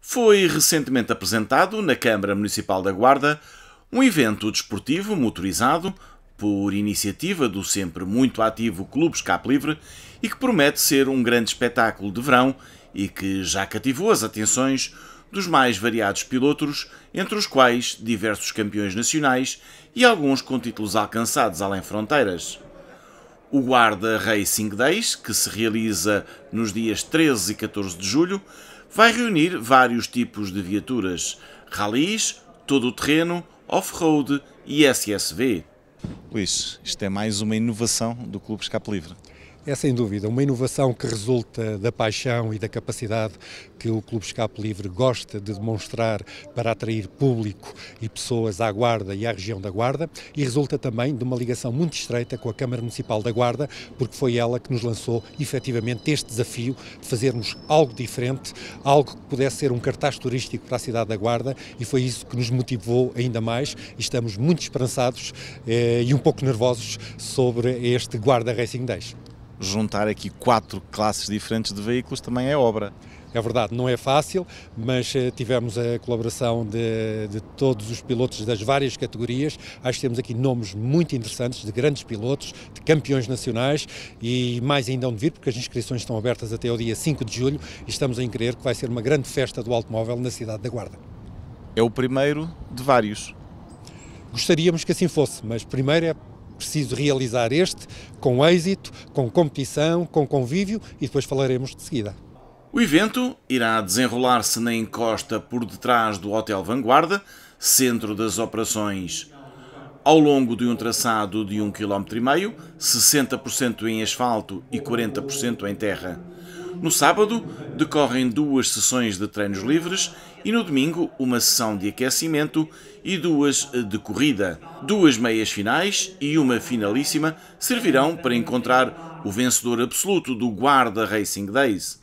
Foi recentemente apresentado na Câmara Municipal da Guarda um evento desportivo motorizado por iniciativa do sempre muito ativo Clube Escape Livre e que promete ser um grande espetáculo de verão e que já cativou as atenções dos mais variados pilotos, entre os quais diversos campeões nacionais e alguns com títulos alcançados além fronteiras. O Guarda Racing Days, que se realiza nos dias 13 e 14 de julho, vai reunir vários tipos de viaturas: rallies, todo-terreno, off-road e SSV. Luís, isto é mais uma inovação do Clube Escape Livre. É sem dúvida uma inovação que resulta da paixão e da capacidade que o Clube Escape Livre gosta de demonstrar para atrair público e pessoas à Guarda e à região da Guarda e resulta também de uma ligação muito estreita com a Câmara Municipal da Guarda, porque foi ela que nos lançou efetivamente este desafio de fazermos algo diferente, algo que pudesse ser um cartaz turístico para a cidade da Guarda e foi isso que nos motivou ainda mais e estamos muito esperançados eh, e um pouco nervosos sobre este Guarda Racing 10 juntar aqui quatro classes diferentes de veículos também é obra. É verdade, não é fácil, mas eh, tivemos a colaboração de, de, todos os pilotos das várias categorias. Acho que temos aqui nomes muito interessantes de grandes pilotos, de campeões nacionais e mais ainda onde vir, porque as inscrições estão abertas até o dia 5 de julho e estamos em crer que vai ser uma grande festa do automóvel na cidade da Guarda. É o primeiro de vários. Gostaríamos que assim fosse, mas primeiro é preciso realizar este com êxito, com competição, com convívio e depois falaremos de seguida. O evento irá desenrolar-se na encosta por detrás do Hotel Vanguarda, centro das operações. Ao longo de um traçado de 1,5 km, 60% em asfalto e 40% em terra. No sábado, decorrem duas sessões de treinos livres e no domingo, uma sessão de aquecimento e duas de corrida. Duas meias finais e uma finalíssima servirão para encontrar o vencedor absoluto do Guarda Racing Days.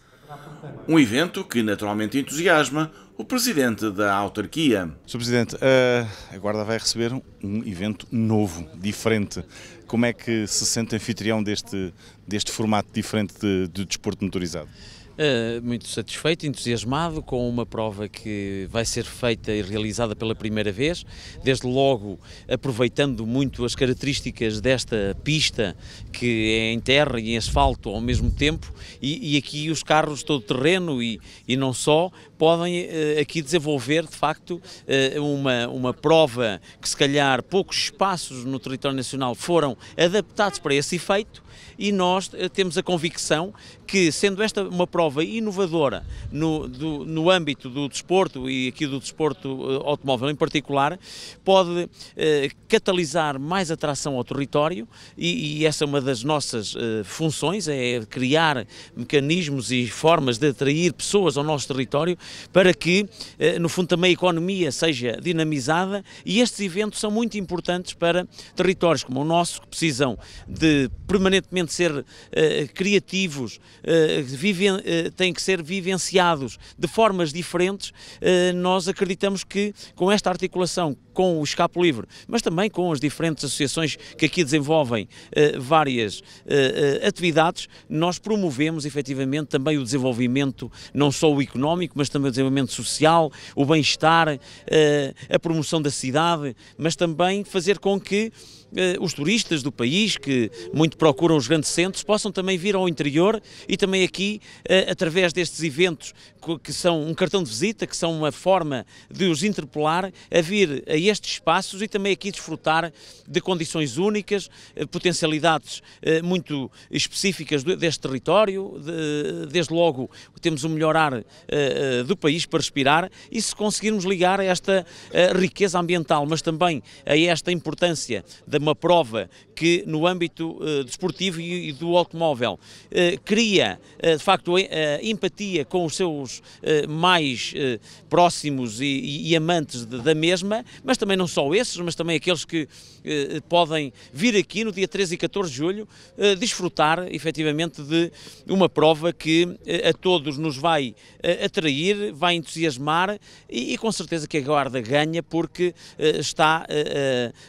Um evento que naturalmente entusiasma o presidente da autarquia. Sr. Presidente, eh, a Guarda vai receber um evento novo, diferente. Como é que se sente anfitrião deste, deste formato diferente de, de desporto motorizado? Eh, muito satisfeito, entusiasmado com uma prova que vai ser feita e realizada pela primeira vez, desde logo aproveitando muito as características desta pista que é em terra e em asfalto ao mesmo tempo e, e aqui os carros todo terreno e, e não só podem uh, aqui desenvolver de facto uh, uma, uma prova que se calhar poucos espaços no território nacional foram adaptados para esse efeito e nós eh, temos a convicção que, sendo esta uma prova inovadora no, do, no âmbito do desporto e aqui do desporto eh, automóvel em particular, pode eh, catalisar mais atração ao território e, e essa é uma das nossas eh, funções, é criar mecanismos e formas de atrair pessoas ao nosso território para que, eh, no fundo, também a economia seja dinamizada e estes eventos são muito importantes para territórios como o nosso que precisam de permanentemente de ser uh, criativos, uh, eh, vivem, uh, eh, têm que ser vivenciados de formas diferentes, nós acreditamos que com esta articulação com o escapo Livre, mas também com as diferentes associações que aqui desenvolvem várias atividades, nós promovemos efetivamente também o desenvolvimento, não só o económico, mas também o desenvolvimento social, o bem-estar, a promoção da cidade, mas também fazer com que os turistas do país, que muito procuram os grandes grandes possam também vir ao interior e também aqui, eh, através destes eventos que são um cartão de visita, que são uma forma de os interpelar a vir a estes espaços e também aqui desfrutar de condições únicas, eh, potencialidades eh, muito específicas deste território. Desde logo temos o um melhor ar do país para respirar e se conseguirmos ligar esta riqueza ambiental, mas também a esta importância de uma prova que no âmbito desportivo e e, do automóvel eh, cria, eh, de facto, eh, empatia com os seus mais próximos e, amantes da mesma, mas também não só esses, mas também aqueles que podem vir aqui no dia 13 e 14 de julho desfrutar, efetivamente, de uma prova que a todos nos vai atrair, vai entusiasmar e com certeza que a Guarda ganha porque está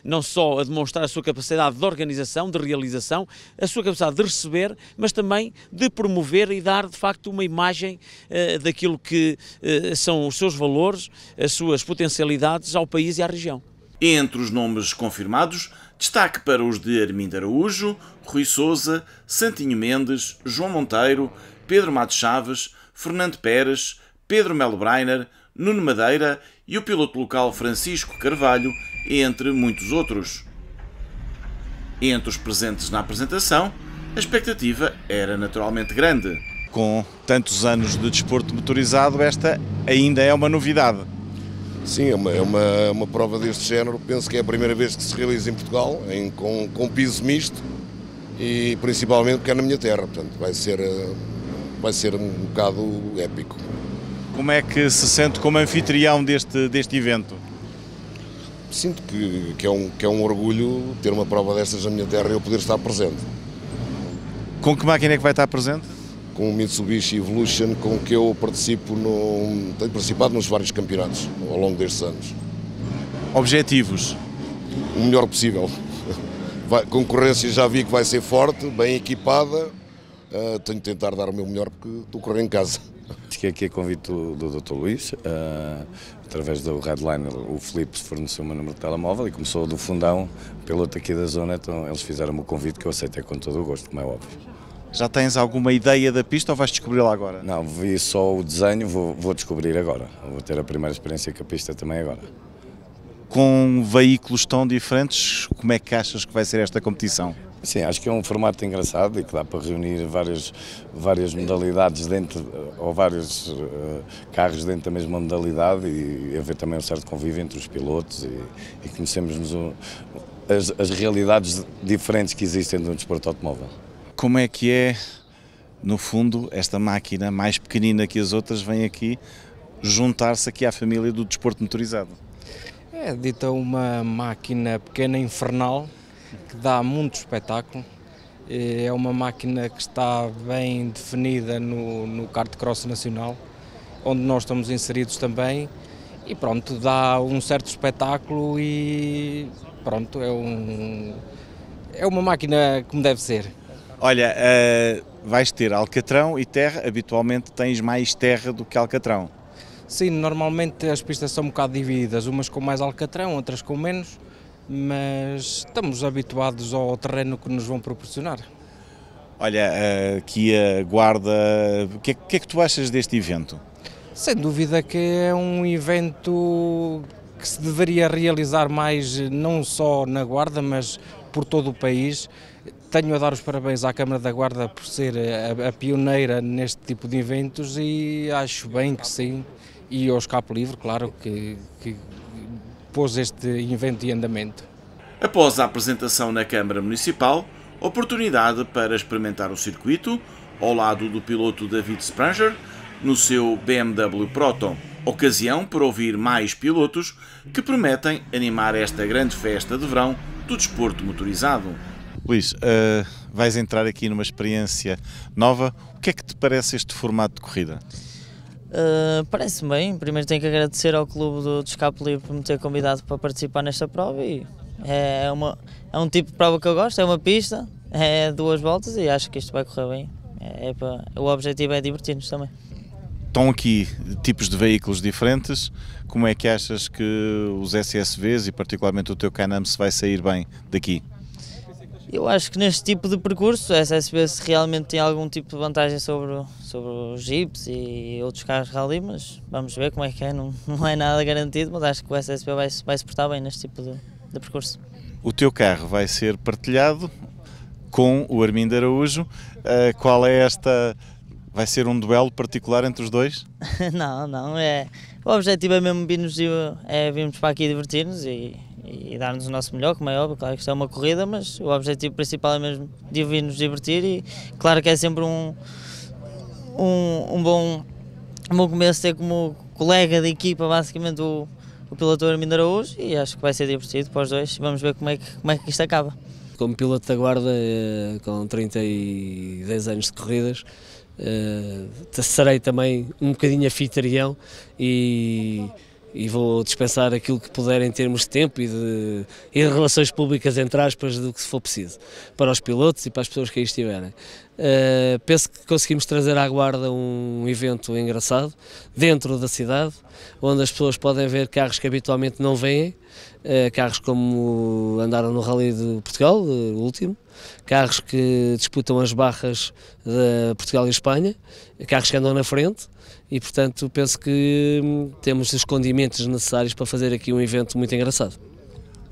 não só a demonstrar a sua capacidade de organização, de realização, a sua capacidade de receber, mas também de promover e dar de facto uma imagem eh, daquilo que eh, são os seus valores, as suas potencialidades ao país e à região. Entre os nomes confirmados, destaque para os de Armindo Araújo, Rui Souza, Santinho Mendes, João Monteiro, Pedro Matos Chaves, Fernando Pérez, Pedro Melo Breiner, Nuno Madeira e o piloto local Francisco Carvalho, entre muitos outros. Entre os presentes na apresentação, a expectativa era naturalmente grande. Com tantos anos de desporto motorizado, esta ainda é uma novidade. Sim, é uma, é uma, é uma prova deste género. Penso que é a primeira vez que se realiza em Portugal, em, com, com piso misto e principalmente porque é na minha terra. Portanto, vai ser, eh, vai ser um bocado épico. Como é que se sente como anfitrião deste, deste evento? sinto que, que, é um, que é um orgulho ter uma prova destas na minha terra e eu poder estar presente. Com que máquina é que vai estar presente? Com o Mitsubishi Evolution, com que eu participo no, tenho participado nos vários campeonatos ao longo destes anos. Objetivos? O melhor possível. Vai, concorrência já vi que vai ser forte, bem equipada. Uh, tenho de tentar dar o meu melhor porque estou a correr em casa. Que aqui é convite do, do Dr. Luís. Uh, através do Redliner, o Filipe forneceu o meu número de telemóvel e começou do fundão, piloto aqui da zona, então eles fizeram-me o convite que eu aceitei com todo o gosto, como é óbvio. Já tens alguma ideia da pista ou vais descobri-la agora? Não, vi só o desenho, vou, vou descobrir agora. Vou ter a primeira experiência com a pista também agora. Com veículos tão diferentes, como é que achas que vai ser esta competição? Sim, acho que é um formato engraçado e que dá para reunir várias, várias modalidades dentro, eh, ou vários uh, carros dentro da mesma modalidade e haver também um certo convívio entre os pilotos e, e um, as, as realidades diferentes que existem no desporto automóvel. Como é que é, no fundo, esta máquina mais pequenina que as outras vem aqui juntar-se aqui à família do desporto motorizado? É dita uma máquina pequena infernal, que dá muito espetáculo. Eh, é uma máquina que está bem definida no, no kart cross nacional, onde nós estamos inseridos também. E pronto, dá um certo espetáculo e pronto, é, um, é uma máquina como deve ser. Olha, uh, vais ter alcatrão e terra, habitualmente tens mais terra do que alcatrão. Sim, normalmente as pistas são um bocado divididas, umas com mais alcatrão, outras com menos mas estamos habituados ao terreno que nos vão proporcionar. Olha, eh, aqui a Guarda, o que, é, que é que tu achas deste evento? Sem dúvida que é um evento que se deveria realizar mais, não só na Guarda, mas por todo o país. Tenho a dar os parabéns à Câmara da Guarda por ser a, a pioneira neste tipo de eventos e acho bem que sim. E ao Escape Livre, claro, que, que pôs este evento em andamento. Após a apresentação na Câmara Municipal, oportunidade para experimentar o circuito ao lado do piloto David Spranger no seu BMW Proton. Ocasião para ouvir mais pilotos que prometem animar esta grande festa de verão do desporto motorizado. Luís, uh, vais entrar aqui numa experiência nova. O que é que te parece este formato de corrida? Uh, ah, parece bem. Primeiro tenho que agradecer ao clube do, do Escape Livre por me ter convidado para participar nesta prova e é, é, uma, é um tipo de prova que eu gosto, é uma pista, é duas voltas e acho que isto vai correr bem. É, é o objetivo é divertir-nos também. Estão aqui tipos de veículos diferentes. Como é que achas que os SSVs e particularmente o teu Canam se vai sair bem daqui? Eu acho que neste tipo de percurso a se realmente tem algum tipo de vantagem sobre, sobre os Jeeps e outros carros rally, mas vamos ver como é que é, não, não é nada garantido, mas acho que o SSB vai, vai se portar bem neste tipo de, de percurso. O teu carro vai ser partilhado com o Armindo Araújo. Uh, qual é esta. Vai ser um duelo particular entre os dois? não, não. É... O objetivo é mesmo virmos, é, virmos para aqui divertir-nos e e dar-nos o nosso melhor, como é óbvio. Claro que isto é uma corrida, mas o objetivo principal é mesmo de vir nos divertir e claro que é sempre um, um, um bom, um bom começo ter como colega de equipa basicamente o, o piloto Armindo Araújo e acho que vai ser divertido para os dois. Vamos ver como é que, como é que isto acaba. Como piloto da guarda, eh, com 30 e anos de corridas, eh, serei também um bocadinho afitarião e e vou dispensar aquilo que puder em termos de tempo e de, e de relações públicas, entre aspas, do que for preciso, para os pilotos e para as pessoas que aí estiverem. Uh, penso que conseguimos trazer à Guarda um evento engraçado, dentro da cidade, onde as pessoas podem ver carros que habitualmente não vêm uh, eh, carros como andaram no Rally de Portugal, eh, o último, carros que disputam as barras de Portugal e Espanha, carros que andam na frente, e, portanto, penso que hum, temos os condimentos necessários para fazer aqui um evento muito engraçado.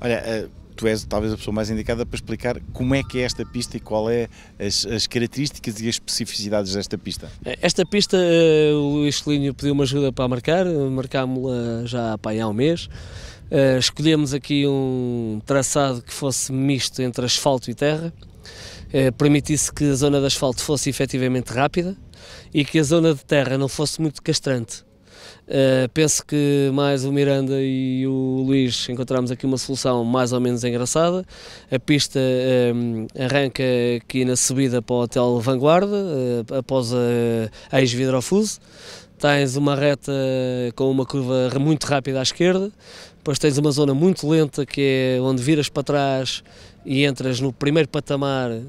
Olha, eh, tu és talvez a pessoa mais indicada para explicar como é que é esta pista e qual é as, as características e as especificidades desta pista. Esta pista, eh, o Luís pediu uma ajuda para marcar, eh, marcámos-la já para há um mês. escolhemos aqui um traçado que fosse misto entre asfalto e terra, permitisse que a zona de asfalto fosse efetivamente rápida, e que a zona de terra não fosse muito castrante. Uh, penso que mais o Miranda e o Luís encontramos aqui uma solução mais ou menos engraçada. A pista um, eh, arranca aqui na subida para o Hotel Vanguarda, uh, eh, após a, a ex vidrofuso Tens uma reta com uma curva muito rápida à esquerda, depois tens uma zona muito lenta que é onde viras para trás e entras no primeiro patamar eh,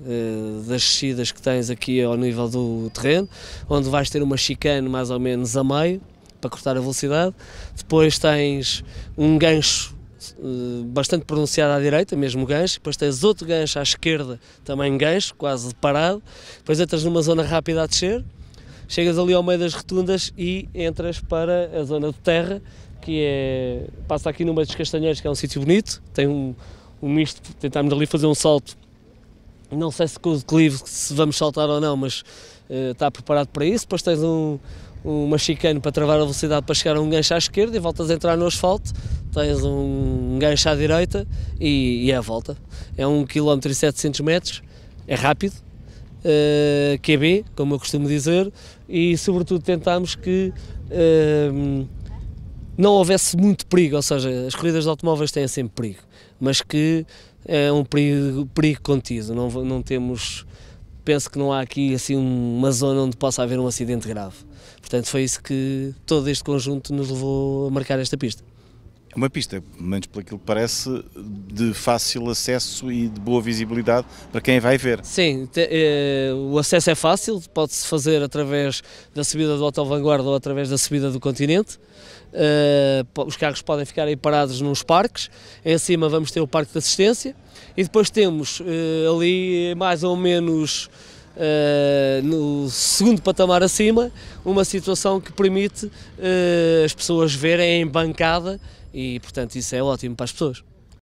das descidas que tens aqui ao nível do terreno, onde vais ter uma chicane mais ou menos a meio para cortar a velocidade. Depois tens um gancho eh, bastante pronunciado à direita, mesmo gancho, depois tens outro gancho à esquerda, também gancho, quase parado, depois entras numa zona rápida a descer, chegas ali ao meio das rotundas e entras para a zona de terra, que é, passa aqui numa dos Castanheiros, que é um sítio bonito, tem um, um misto, tentámos ali fazer um salto, não sei se com o declive se vamos saltar ou não, mas uh, eh, está preparado para isso, depois tens um, um mexicano para travar a velocidade para chegar a um gancho à esquerda e voltas a entrar no asfalto, tens um gancho à direita e, e é a volta. É 1 km e 700 metros, é rápido, uh, eh, QB, é como eu costumo dizer, e sobretudo tentámos que uh, não houvesse muito perigo, ou seja, as corridas de automóveis têm sempre perigo, mas que é um perigo, perigo contido, não, não temos, penso que não há aqui assim uma zona onde possa haver um acidente grave. Portanto, foi isso que todo este conjunto nos levou a marcar esta pista. É uma pista, pelo menos pelo que parece, de fácil acesso e de boa visibilidade para quem vai ver. Sim, te, eh, o acesso é fácil, pode-se fazer através da subida do Hotel Vanguarda ou através da subida do continente. Uh, os carros podem ficar aí parados nos parques. Em cima vamos ter o parque de assistência e depois temos uh, ali mais ou menos. Uh, no segundo patamar acima, uma situação que permite as pessoas verem em bancada e portanto isso é ótimo para as pessoas.